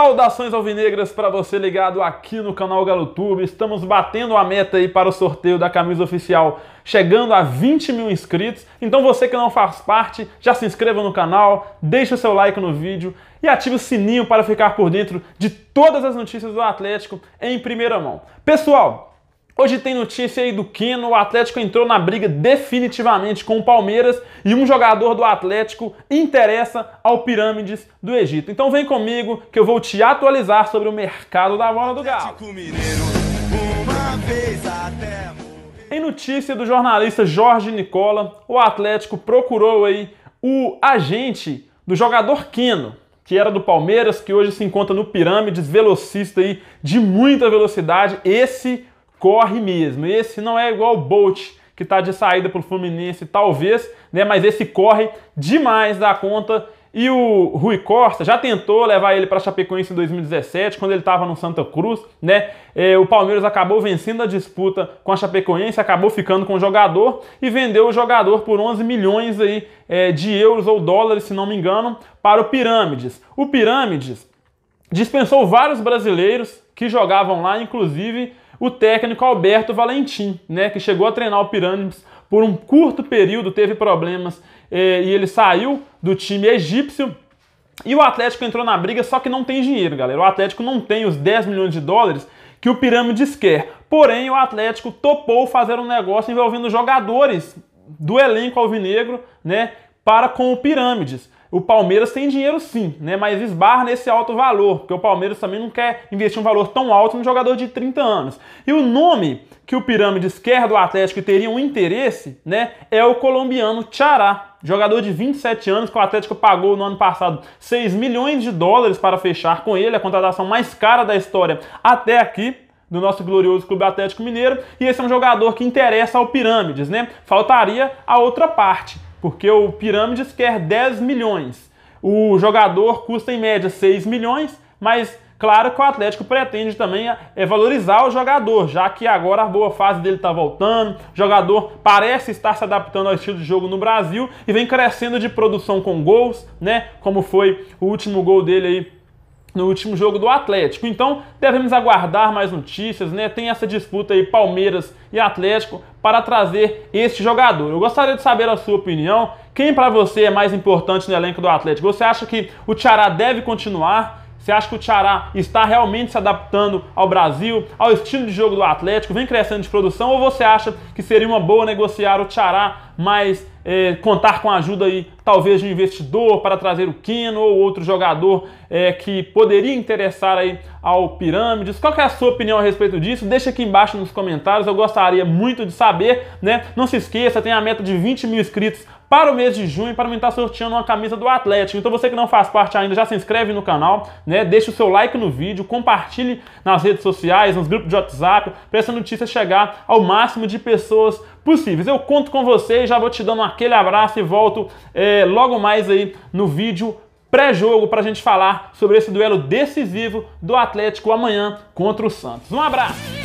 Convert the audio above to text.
Saudações alvinegras para você ligado aqui no canal GaloTube. Estamos batendo a meta aí para o sorteio da camisa oficial, chegando a 20 mil inscritos. Então você que não faz parte, já se inscreva no canal, deixa o seu like no vídeo e ative o sininho para ficar por dentro de todas as notícias do Atlético em primeira mão. Pessoal, Hoje tem notícia aí do Keno, o Atlético entrou na briga definitivamente com o Palmeiras e um jogador do Atlético interessa ao Pirâmides do Egito. Então vem comigo que eu vou te atualizar sobre o mercado da bola do Galo. Em notícia do jornalista Jorge Nicola, o Atlético procurou aí o agente do jogador Keno, que era do Palmeiras, que hoje se encontra no Pirâmides, velocista aí de muita velocidade. Esse corre mesmo. Esse não é igual o Bolt, que está de saída para o Fluminense, talvez, né? Mas esse corre demais da conta. E o Rui Costa já tentou levar ele para Chapecoense em 2017, quando ele estava no Santa Cruz, né? É, o Palmeiras acabou vencendo a disputa com a Chapecoense, acabou ficando com o jogador e vendeu o jogador por 11 milhões aí, é, de euros ou dólares, se não me engano, para o Pirâmides. O Pirâmides dispensou vários brasileiros que jogavam lá, inclusive o técnico Alberto Valentim, né, que chegou a treinar o Pirâmides por um curto período, teve problemas eh, e ele saiu do time egípcio. E o Atlético entrou na briga, só que não tem dinheiro, galera. O Atlético não tem os 10 milhões de dólares que o Pirâmides quer. Porém, o Atlético topou fazer um negócio envolvendo jogadores do elenco alvinegro, né? para com o Pirâmides. O Palmeiras tem dinheiro sim, né? Mas esbarra nesse alto valor, porque o Palmeiras também não quer investir um valor tão alto num jogador de 30 anos. E o nome que o Pirâmides quer do Atlético teria um interesse, né? É o colombiano Tchará, jogador de 27 anos que o Atlético pagou no ano passado 6 milhões de dólares para fechar com ele, a contratação mais cara da história até aqui do nosso glorioso Clube Atlético Mineiro, e esse é um jogador que interessa ao Pirâmides, né? Faltaria a outra parte porque o Pirâmides quer 10 milhões. O jogador custa em média 6 milhões, mas claro que o Atlético pretende também é, é, valorizar o jogador, já que agora a boa fase dele está voltando, o jogador parece estar se adaptando ao estilo de jogo no Brasil e vem crescendo de produção com gols, né? Como foi o último gol dele aí no último jogo do Atlético. Então, devemos aguardar mais notícias, né? Tem essa disputa aí Palmeiras e Atlético para trazer este jogador. Eu gostaria de saber a sua opinião. Quem para você é mais importante no elenco do Atlético? Você acha que o Tiará deve continuar? Você acha que o Tiará está realmente se adaptando ao Brasil, ao estilo de jogo do Atlético, vem crescendo de produção? Ou você acha que seria uma boa negociar o Tiará mais é, contar com a ajuda aí, talvez, de um investidor para trazer o Keno ou outro jogador é, que poderia interessar aí ao Pirâmides. Qual é a sua opinião a respeito disso? Deixa aqui embaixo nos comentários, eu gostaria muito de saber, né? Não se esqueça, tem a meta de 20 mil inscritos para o mês de junho para aumentar sorteando uma camisa do Atlético. Então você que não faz parte ainda, já se inscreve no canal, né? Deixa o seu like no vídeo, compartilhe nas redes sociais, nos grupos de WhatsApp, para essa notícia chegar ao máximo de pessoas possíveis. Eu conto com vocês, já vou te dando aquele abraço e volto é, logo mais aí no vídeo pré-jogo para a gente falar sobre esse duelo decisivo do Atlético amanhã contra o Santos. Um abraço!